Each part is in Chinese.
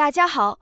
大家好，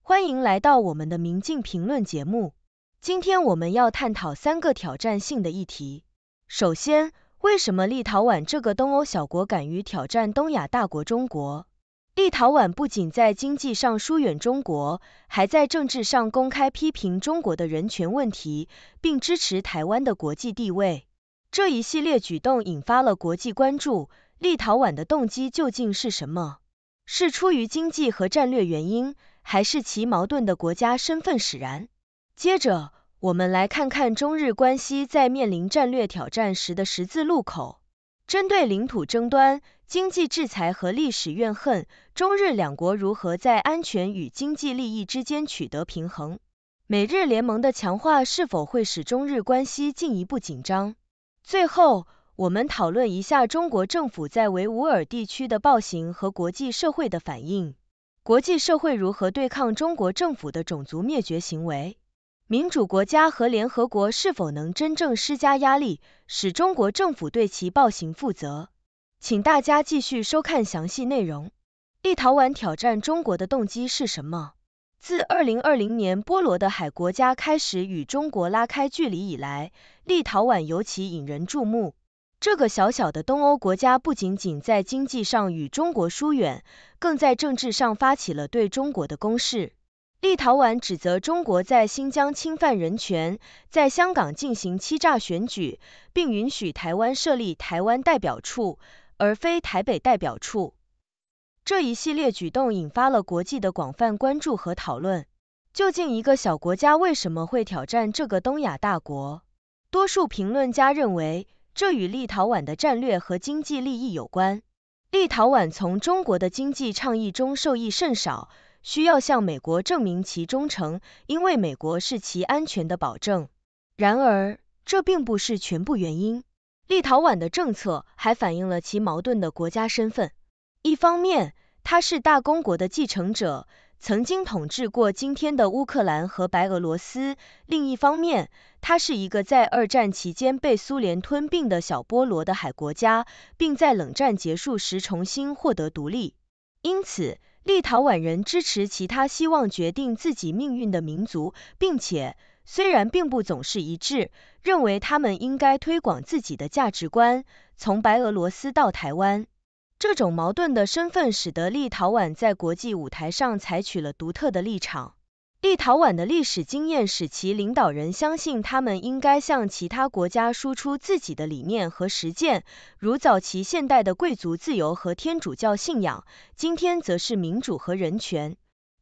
欢迎来到我们的明镜评论节目。今天我们要探讨三个挑战性的议题。首先，为什么立陶宛这个东欧小国敢于挑战东亚大国中国？立陶宛不仅在经济上疏远中国，还在政治上公开批评中国的人权问题，并支持台湾的国际地位。这一系列举动引发了国际关注，立陶宛的动机究竟是什么？是出于经济和战略原因，还是其矛盾的国家身份使然？接着，我们来看看中日关系在面临战略挑战时的十字路口。针对领土争端、经济制裁和历史怨恨，中日两国如何在安全与经济利益之间取得平衡？美日联盟的强化是否会使中日关系进一步紧张？最后。我们讨论一下中国政府在维吾尔地区的暴行和国际社会的反应，国际社会如何对抗中国政府的种族灭绝行为，民主国家和联合国是否能真正施加压力，使中国政府对其暴行负责？请大家继续收看详细内容。立陶宛挑战中国的动机是什么？自2020年波罗的海国家开始与中国拉开距离以来，立陶宛尤其引人注目。这个小小的东欧国家不仅仅在经济上与中国疏远，更在政治上发起了对中国的攻势。立陶宛指责中国在新疆侵犯人权，在香港进行欺诈选举，并允许台湾设立台湾代表处而非台北代表处。这一系列举动引发了国际的广泛关注和讨论。究竟一个小国家为什么会挑战这个东亚大国？多数评论家认为。这与立陶宛的战略和经济利益有关。立陶宛从中国的经济倡议中受益甚少，需要向美国证明其忠诚，因为美国是其安全的保证。然而，这并不是全部原因。立陶宛的政策还反映了其矛盾的国家身份。一方面，它是大公国的继承者。曾经统治过今天的乌克兰和白俄罗斯。另一方面，它是一个在二战期间被苏联吞并的小波罗的海国家，并在冷战结束时重新获得独立。因此，立陶宛人支持其他希望决定自己命运的民族，并且虽然并不总是一致，认为他们应该推广自己的价值观，从白俄罗斯到台湾。这种矛盾的身份使得立陶宛在国际舞台上采取了独特的立场。立陶宛的历史经验使其领导人相信，他们应该向其他国家输出自己的理念和实践，如早期现代的贵族自由和天主教信仰，今天则是民主和人权。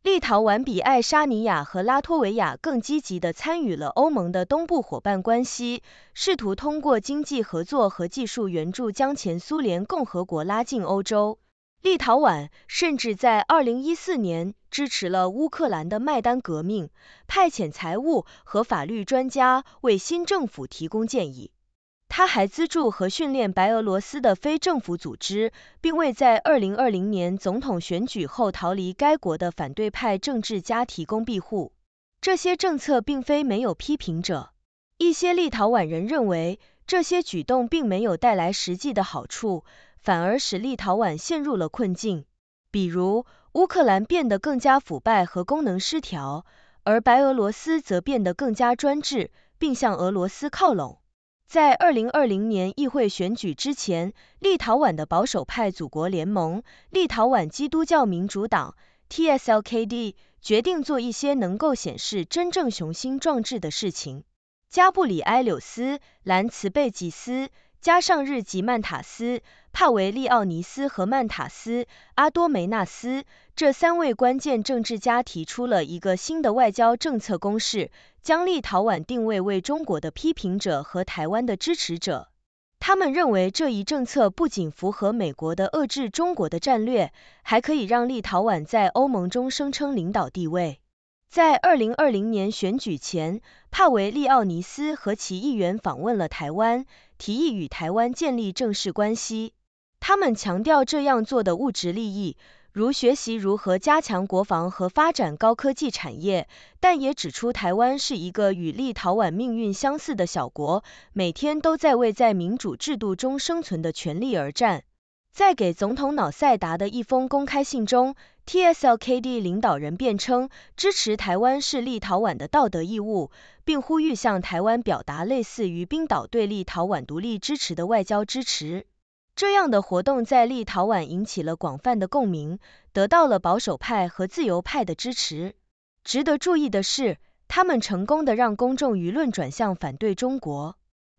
立陶宛比爱沙尼亚和拉脱维亚更积极地参与了欧盟的东部伙伴关系，试图通过经济合作和技术援助将前苏联共和国拉进欧洲。立陶宛甚至在2014年支持了乌克兰的“麦丹革命”，派遣财务和法律专家为新政府提供建议。他还资助和训练白俄罗斯的非政府组织，并为在2020年总统选举后逃离该国的反对派政治家提供庇护。这些政策并非没有批评者。一些立陶宛人认为，这些举动并没有带来实际的好处，反而使立陶宛陷入了困境。比如，乌克兰变得更加腐败和功能失调，而白俄罗斯则变得更加专制，并向俄罗斯靠拢。在2020年议会选举之前，立陶宛的保守派祖国联盟（立陶宛基督教民主党，TSLKD） 决定做一些能够显示真正雄心壮志的事情。加布里埃柳斯·兰茨贝吉斯、加上日吉曼塔斯、帕维利奥尼斯和曼塔斯·阿多梅纳斯这三位关键政治家提出了一个新的外交政策公式。将立陶宛定位为中国的批评者和台湾的支持者，他们认为这一政策不仅符合美国的遏制中国的战略，还可以让立陶宛在欧盟中声称领导地位。在2020年选举前，帕维利奥尼斯和其议员访问了台湾，提议与台湾建立正式关系。他们强调这样做的物质利益。如学习如何加强国防和发展高科技产业，但也指出台湾是一个与立陶宛命运相似的小国，每天都在为在民主制度中生存的权利而战。在给总统瑙塞达的一封公开信中，TSLKD 领导人辩称，支持台湾是立陶宛的道德义务，并呼吁向台湾表达类似于冰岛对立陶宛独立支持的外交支持。这样的活动在立陶宛引起了广泛的共鸣，得到了保守派和自由派的支持。值得注意的是，他们成功的让公众舆论转向反对中国。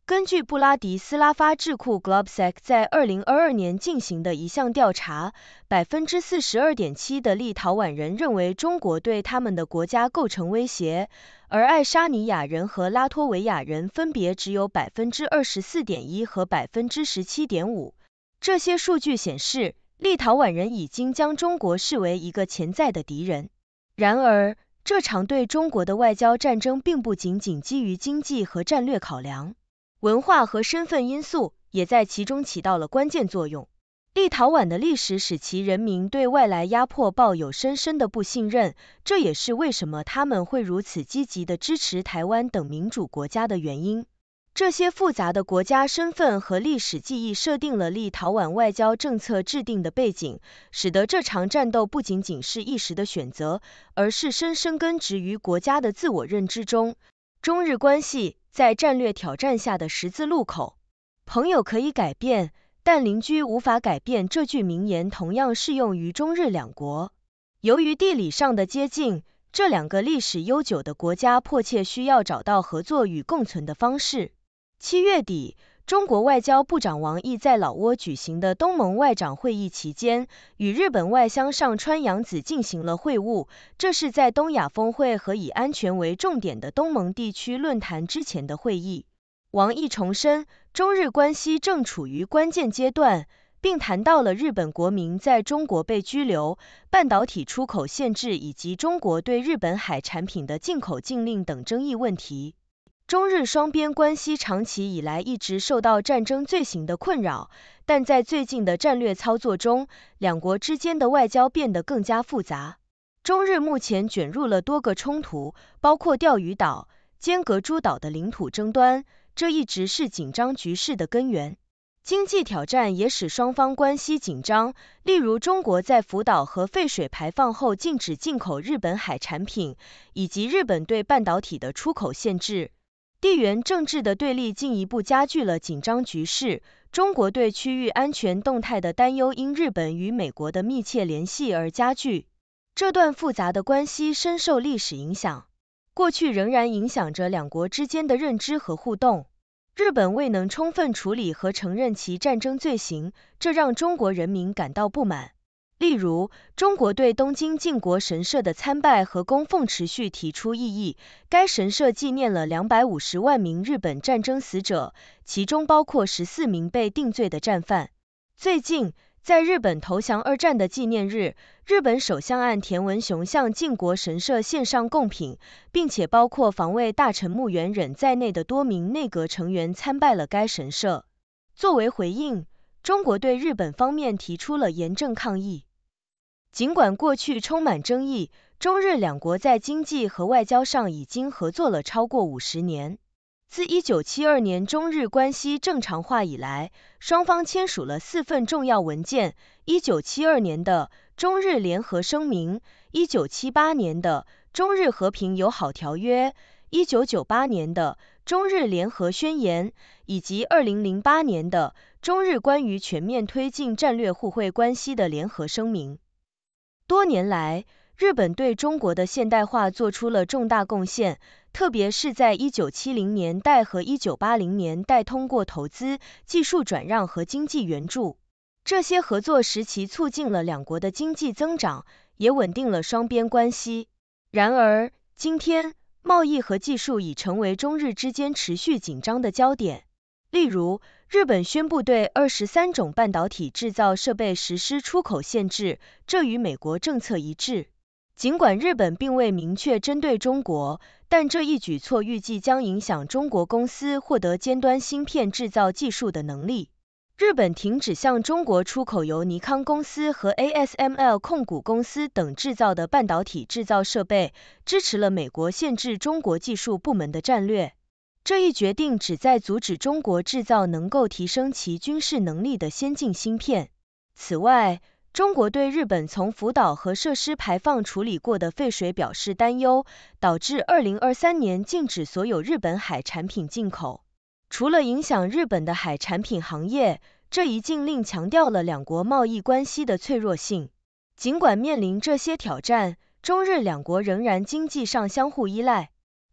根据布拉迪斯拉发智库 Globsec 在二零二二年进行的一项调查，百分之四十二点七的立陶宛人认为中国对他们的国家构成威胁，而爱沙尼亚人和拉脱维亚人分别只有百分之二十四点一和百分之十七点五。这些数据显示，立陶宛人已经将中国视为一个潜在的敌人。然而，这场对中国的外交战争并不仅仅基于经济和战略考量，文化和身份因素也在其中起到了关键作用。立陶宛的历史使其人民对外来压迫抱有深深的不信任，这也是为什么他们会如此积极地支持台湾等民主国家的原因。这些复杂的国家身份和历史记忆设定了立陶宛外交政策制定的背景，使得这场战斗不仅仅是一时的选择，而是深深根植于国家的自我认知中。中日关系在战略挑战下的十字路口，朋友可以改变，但邻居无法改变。这句名言同样适用于中日两国。由于地理上的接近，这两个历史悠久的国家迫切需要找到合作与共存的方式。七月底，中国外交部长王毅在老挝举行的东盟外长会议期间，与日本外相上川洋子进行了会晤。这是在东亚峰会和以安全为重点的东盟地区论坛之前的会议。王毅重申，中日关系正处于关键阶段，并谈到了日本国民在中国被拘留、半导体出口限制以及中国对日本海产品的进口禁令等争议问题。中日双边关系长期以来一直受到战争罪行的困扰，但在最近的战略操作中，两国之间的外交变得更加复杂。中日目前卷入了多个冲突，包括钓鱼岛、尖阁诸岛的领土争端，这一直是紧张局势的根源。经济挑战也使双方关系紧张，例如中国在福岛核废水排放后禁止进口日本海产品，以及日本对半导体的出口限制。地缘政治的对立进一步加剧了紧张局势。中国对区域安全动态的担忧因日本与美国的密切联系而加剧。这段复杂的关系深受历史影响，过去仍然影响着两国之间的认知和互动。日本未能充分处理和承认其战争罪行，这让中国人民感到不满。例如，中国对东京靖国神社的参拜和供奉持续提出异议。该神社纪念了两百五十万名日本战争死者，其中包括十四名被定罪的战犯。最近，在日本投降二战的纪念日，日本首相岸田文雄向靖国神社献上贡品，并且包括防卫大臣木原忍在内的多名内阁成员参拜了该神社。作为回应，中国对日本方面提出了严正抗议。尽管过去充满争议，中日两国在经济和外交上已经合作了超过五十年。自一九七二年中日关系正常化以来，双方签署了四份重要文件一九七二年的《中日联合声明》、一九七八年的《中日和平友好条约》、一九九八年的《中日联合宣言》，以及二零零八年的《中日关于全面推进战略互惠关系的联合声明》。多年来，日本对中国的现代化做出了重大贡献，特别是在1970年代和1980年代，通过投资、技术转让和经济援助，这些合作时期促进了两国的经济增长，也稳定了双边关系。然而，今天贸易和技术已成为中日之间持续紧张的焦点。例如，日本宣布对二十三种半导体制造设备实施出口限制，这与美国政策一致。尽管日本并未明确针对中国，但这一举措预计将影响中国公司获得尖端芯片制造技术的能力。日本停止向中国出口由尼康公司和 ASML 控股公司等制造的半导体制造设备，支持了美国限制中国技术部门的战略。这一决定旨在阻止中国制造能够提升其军事能力的先进芯片。此外，中国对日本从福岛核设施排放处理过的废水表示担忧，导致2023年禁止所有日本海产品进口。除了影响日本的海产品行业，这一禁令强调了两国贸易关系的脆弱性。尽管面临这些挑战，中日两国仍然经济上相互依赖。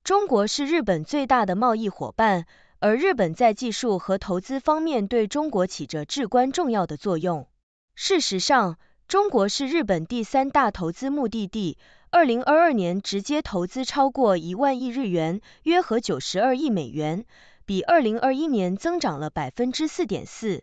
中国是日本最大的贸易伙伴，而日本在技术和投资方面对中国起着至关重要的作用。事实上，中国是日本第三大投资目的地，2022年直接投资超过一万亿日元，约合九十二亿美元，比2021年增长了百分之四点四。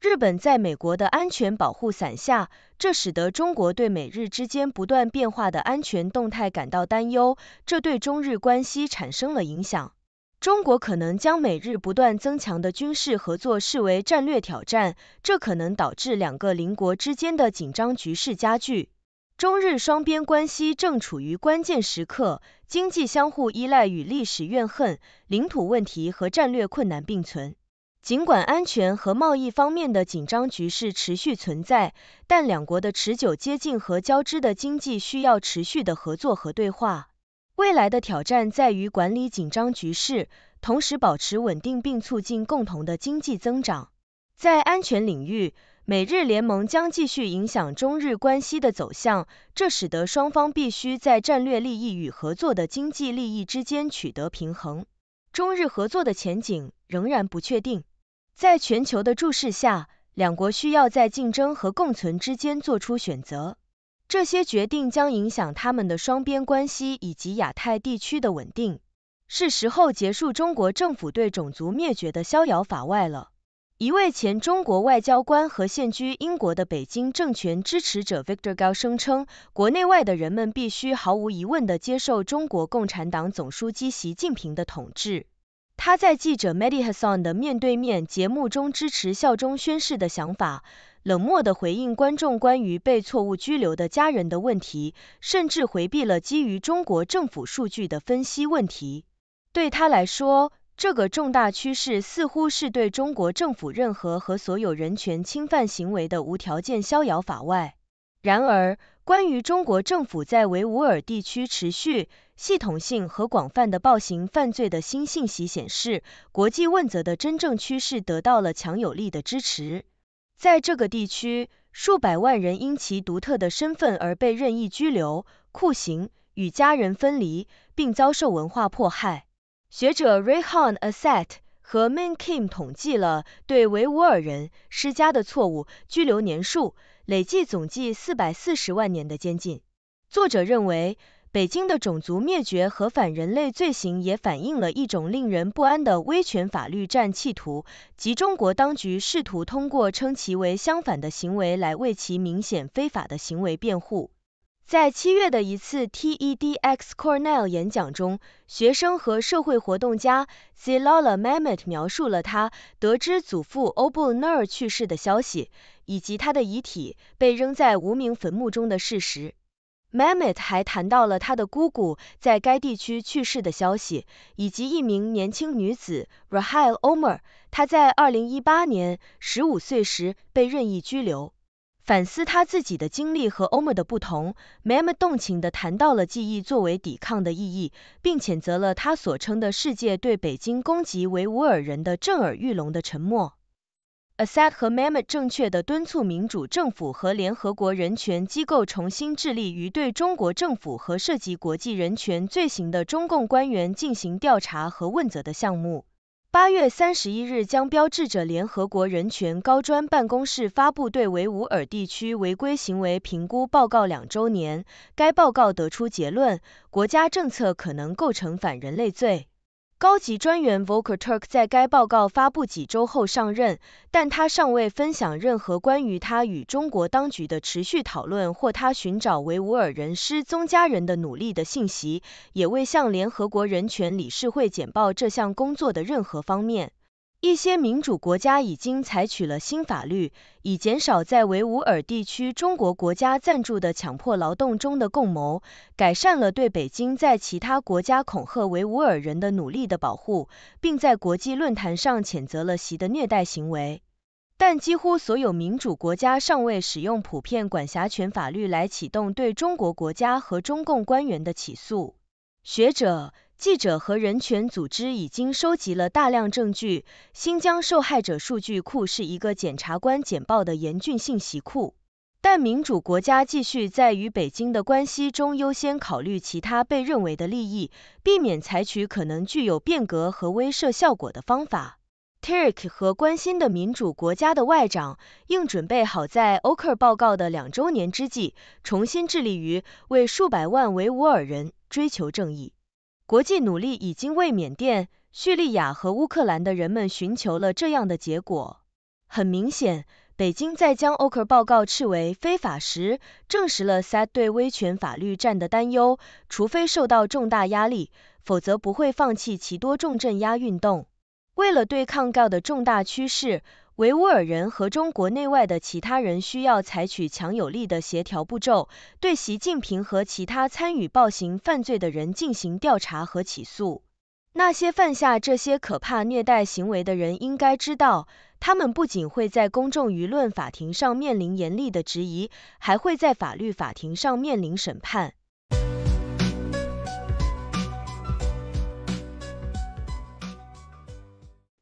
日本在美国的安全保护伞下，这使得中国对美日之间不断变化的安全动态感到担忧，这对中日关系产生了影响。中国可能将美日不断增强的军事合作视为战略挑战，这可能导致两个邻国之间的紧张局势加剧。中日双边关系正处于关键时刻，经济相互依赖与历史怨恨、领土问题和战略困难并存。尽管安全和贸易方面的紧张局势持续存在，但两国的持久接近和交织的经济需要持续的合作和对话。未来的挑战在于管理紧张局势，同时保持稳定并促进共同的经济增长。在安全领域，美日联盟将继续影响中日关系的走向，这使得双方必须在战略利益与合作的经济利益之间取得平衡。中日合作的前景仍然不确定。在全球的注视下，两国需要在竞争和共存之间做出选择。这些决定将影响他们的双边关系以及亚太地区的稳定。是时候结束中国政府对种族灭绝的逍遥法外了。一位前中国外交官和现居英国的北京政权支持者 Victor Gao 声称，国内外的人们必须毫无疑问地接受中国共产党总书记习近平的统治。他在记者 m e d i Hasan 的面对面节目中支持效忠宣誓的想法，冷漠地回应观众关于被错误拘留的家人的问题，甚至回避了基于中国政府数据的分析问题。对他来说，这个重大趋势似乎是对中国政府任何和所有人权侵犯行为的无条件逍遥法外。然而，关于中国政府在维吾尔地区持续，系统性和广泛的暴行犯罪的新信息显示，国际问责的真正趋势得到了强有力的支持。在这个地区，数百万人因其独特的身份而被任意拘留、酷刑、与家人分离，并遭受文化迫害。学者 Rayhan Asad 和 Min Kim 统计了对维吾尔人施加的错误拘留年数，累计总计四百四十万年的监禁。作者认为。北京的种族灭绝和反人类罪行也反映了一种令人不安的威权法律战企图，即中国当局试图通过称其为相反的行为来为其明显非法的行为辩护。在七月的一次 TEDx Cornell 演讲中，学生和社会活动家 Zilala Mamet 描述了他得知祖父 Obunur 去世的消息，以及他的遗体被扔在无名坟墓中的事实。Mamet 还谈到了他的姑姑在该地区去世的消息，以及一名年轻女子 Rahel Omar，她在2018年15岁时被任意拘留。反思他自己的经历和 Omar 的不同，Mamet 动情地谈到了记忆作为抵抗的意义，并谴责了他所称的世界对北京攻击维吾尔人的震耳欲聋的沉默。a s e d 和 m a m i 正确的敦促民主政府和联合国人权机构重新致力于对中国政府和涉及国际人权罪行的中共官员进行调查和问责的项目。八月三十一日将标志着联合国人权高专办公室发布对维吾尔地区违规行为评估报告两周年。该报告得出结论，国家政策可能构成反人类罪。高级专员 Volker Turk 在该报告发布几周后上任，但他尚未分享任何关于他与中国当局的持续讨论或他寻找维吾尔人失踪家人的努力的信息，也未向联合国人权理事会简报这项工作的任何方面。一些民主国家已经采取了新法律，以减少在维吾尔地区中国国家赞助的强迫劳动中的共谋，改善了对北京在其他国家恐吓维吾尔人的努力的保护，并在国际论坛上谴责了习的虐待行为。但几乎所有民主国家尚未使用普遍管辖权法律来启动对中国国家和中共官员的起诉。学者。记者和人权组织已经收集了大量证据。新疆受害者数据库是一个检察官简报的严峻信息库。但民主国家继续在与北京的关系中优先考虑其他被认为的利益，避免采取可能具有变革和威慑效果的方法。t a r i k 和关心的民主国家的外长应准备好在 Oker 报告的两周年之际，重新致力于为数百万维吾尔人追求正义。国际努力已经为缅甸、叙利亚和乌克兰的人们寻求了这样的结果。很明显，北京在将 o k r 报告斥为非法时，证实了 Said 对威权法律战的担忧。除非受到重大压力，否则不会放弃其多重镇压运动。为了对抗这样的重大趋势。维吾尔人和中国内外的其他人需要采取强有力的协调步骤，对习近平和其他参与暴行犯罪的人进行调查和起诉。那些犯下这些可怕虐待行为的人应该知道，他们不仅会在公众舆论法庭上面临严厉的质疑，还会在法律法庭上面临审判。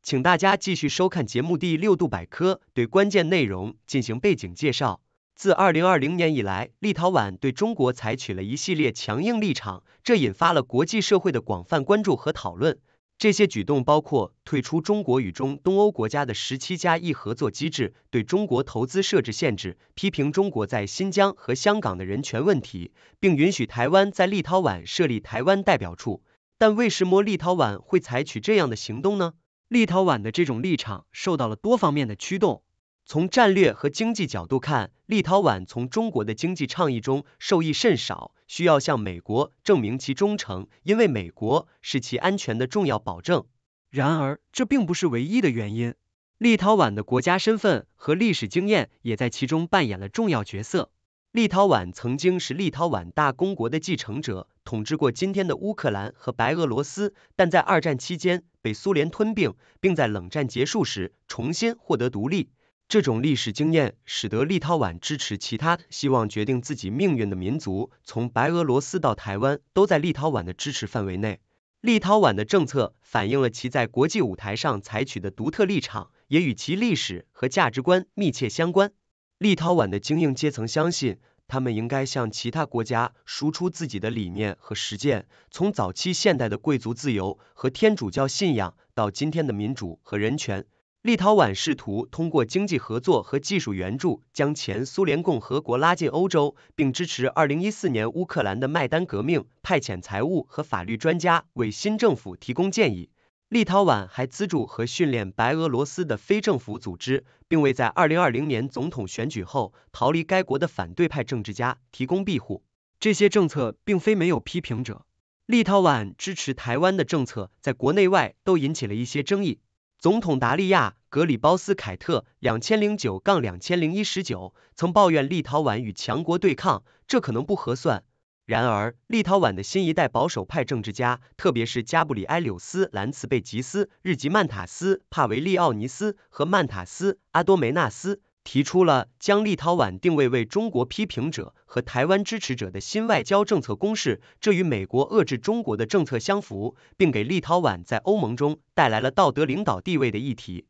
请大家继续收看节目《第六度百科》，对关键内容进行背景介绍。自二零二零年以来，立陶宛对中国采取了一系列强硬立场，这引发了国际社会的广泛关注和讨论。这些举动包括退出中国与中东欧国家的十七加一合作机制，对中国投资设置限制，批评中国在新疆和香港的人权问题，并允许台湾在立陶宛设立台湾代表处。但为什么立陶宛会采取这样的行动呢？立陶宛的这种立场受到了多方面的驱动。从战略和经济角度看，立陶宛从中国的经济倡议中受益甚少，需要向美国证明其忠诚，因为美国是其安全的重要保证。然而，这并不是唯一的原因。立陶宛的国家身份和历史经验也在其中扮演了重要角色。立陶宛曾经是立陶宛大公国的继承者。统治过今天的乌克兰和白俄罗斯，但在二战期间被苏联吞并，并在冷战结束时重新获得独立。这种历史经验使得立陶宛支持其他希望决定自己命运的民族，从白俄罗斯到台湾，都在立陶宛的支持范围内。立陶宛的政策反映了其在国际舞台上采取的独特立场，也与其历史和价值观密切相关。立陶宛的精英阶层相信。他们应该向其他国家输出自己的理念和实践，从早期现代的贵族自由和天主教信仰，到今天的民主和人权。立陶宛试图通过经济合作和技术援助，将前苏联共和国拉进欧洲，并支持二零一四年乌克兰的麦丹革命，派遣财务和法律专家为新政府提供建议。立陶宛还资助和训练白俄罗斯的非政府组织，并为在2020年总统选举后逃离该国的反对派政治家提供庇护。这些政策并非没有批评者。立陶宛支持台湾的政策在国内外都引起了一些争议。总统达利亚·格里包斯凯特 （2009-2019） 曾抱怨立陶宛与强国对抗，这可能不合算。然而，立陶宛的新一代保守派政治家，特别是加布里埃柳斯·兰茨贝吉斯、日吉曼塔斯、帕维利奥尼斯和曼塔斯·阿多梅纳斯，提出了将立陶宛定位为中国批评者和台湾支持者的新外交政策公式，这与美国遏制中国的政策相符，并给立陶宛在欧盟中带来了道德领导地位的议题。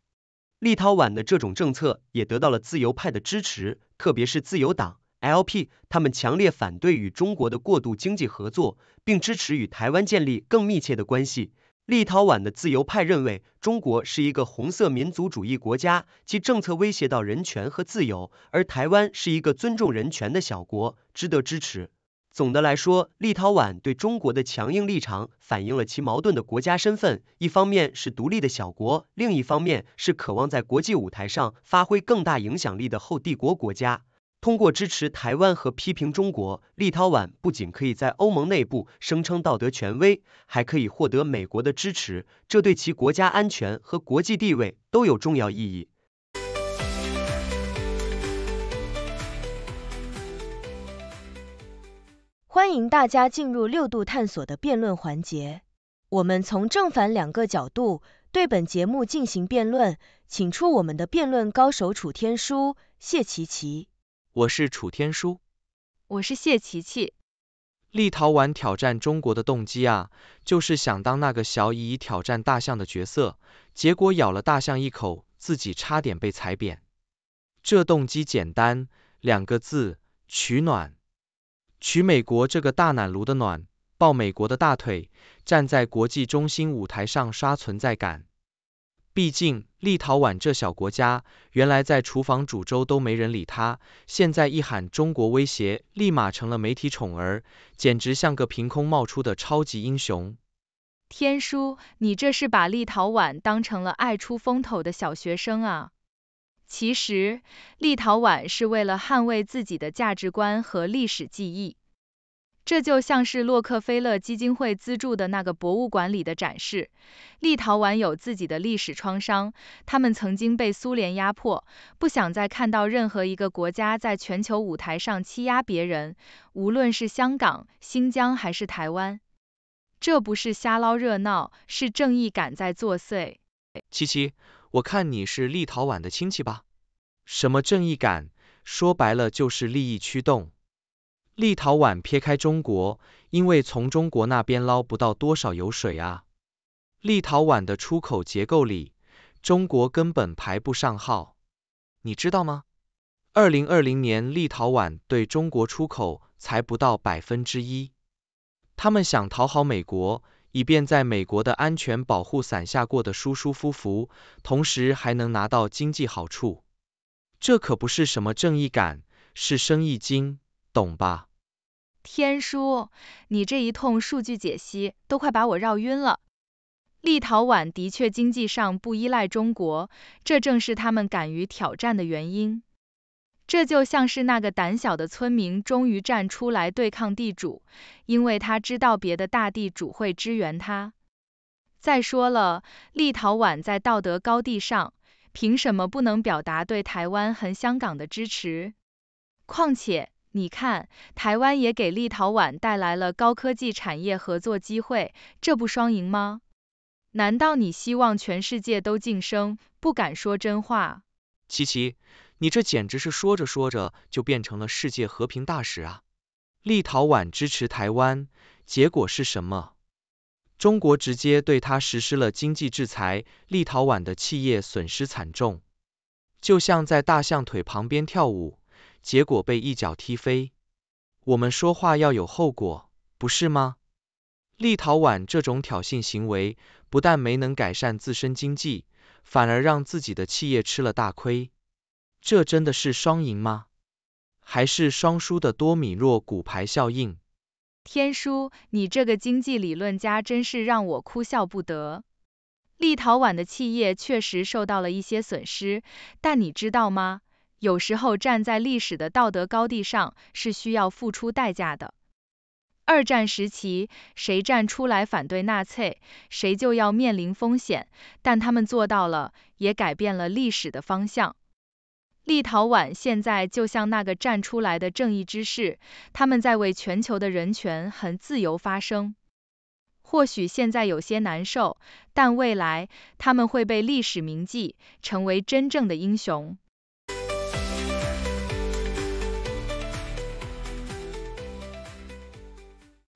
立陶宛的这种政策也得到了自由派的支持，特别是自由党。L.P. 他们强烈反对与中国的过度经济合作，并支持与台湾建立更密切的关系。立陶宛的自由派认为，中国是一个红色民族主义国家，其政策威胁到人权和自由，而台湾是一个尊重人权的小国，值得支持。总的来说，立陶宛对中国的强硬立场反映了其矛盾的国家身份：一方面是独立的小国，另一方面是渴望在国际舞台上发挥更大影响力的后帝国国家。通过支持台湾和批评中国，立陶宛不仅可以在欧盟内部声称道德权威，还可以获得美国的支持，这对其国家安全和国际地位都有重要意义。欢迎大家进入六度探索的辩论环节，我们从正反两个角度对本节目进行辩论，请出我们的辩论高手楚天舒、谢琪琪。我是楚天舒，我是谢琪琪。立陶宛挑战中国的动机啊，就是想当那个小蚁蚁挑战大象的角色，结果咬了大象一口，自己差点被踩扁。这动机简单两个字：取暖，取美国这个大暖炉的暖，抱美国的大腿，站在国际中心舞台上刷存在感。毕竟，立陶宛这小国家，原来在厨房煮粥都没人理他，现在一喊中国威胁，立马成了媒体宠儿，简直像个凭空冒出的超级英雄。天叔，你这是把立陶宛当成了爱出风头的小学生啊？其实，立陶宛是为了捍卫自己的价值观和历史记忆。这就像是洛克菲勒基金会资助的那个博物馆里的展示。立陶宛有自己的历史创伤，他们曾经被苏联压迫，不想再看到任何一个国家在全球舞台上欺压别人，无论是香港、新疆还是台湾。这不是瞎捞热闹，是正义感在作祟。七七，我看你是立陶宛的亲戚吧？什么正义感？说白了就是利益驱动。立陶宛撇开中国，因为从中国那边捞不到多少油水啊。立陶宛的出口结构里，中国根本排不上号。你知道吗？2020年，立陶宛对中国出口才不到百分之一。他们想讨好美国，以便在美国的安全保护伞下过得舒舒服服，同时还能拿到经济好处。这可不是什么正义感，是生意经。懂吧，天书，你这一通数据解析都快把我绕晕了。立陶宛的确经济上不依赖中国，这正是他们敢于挑战的原因。这就像是那个胆小的村民终于站出来对抗地主，因为他知道别的大地主会支援他。再说了，立陶宛在道德高地上，凭什么不能表达对台湾和香港的支持？况且。你看，台湾也给立陶宛带来了高科技产业合作机会，这不双赢吗？难道你希望全世界都晋升，不敢说真话？琪琪，你这简直是说着说着就变成了世界和平大使啊！立陶宛支持台湾，结果是什么？中国直接对他实施了经济制裁，立陶宛的企业损失惨重，就像在大象腿旁边跳舞。结果被一脚踢飞。我们说话要有后果，不是吗？立陶宛这种挑衅行为，不但没能改善自身经济，反而让自己的企业吃了大亏。这真的是双赢吗？还是双输的多米诺骨牌效应？天叔，你这个经济理论家真是让我哭笑不得。立陶宛的企业确实受到了一些损失，但你知道吗？有时候站在历史的道德高地上是需要付出代价的。二战时期，谁站出来反对纳粹，谁就要面临风险，但他们做到了，也改变了历史的方向。立陶宛现在就像那个站出来的正义之士，他们在为全球的人权和自由发声。或许现在有些难受，但未来他们会被历史铭记，成为真正的英雄。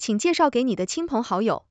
请介绍给你的亲朋好友。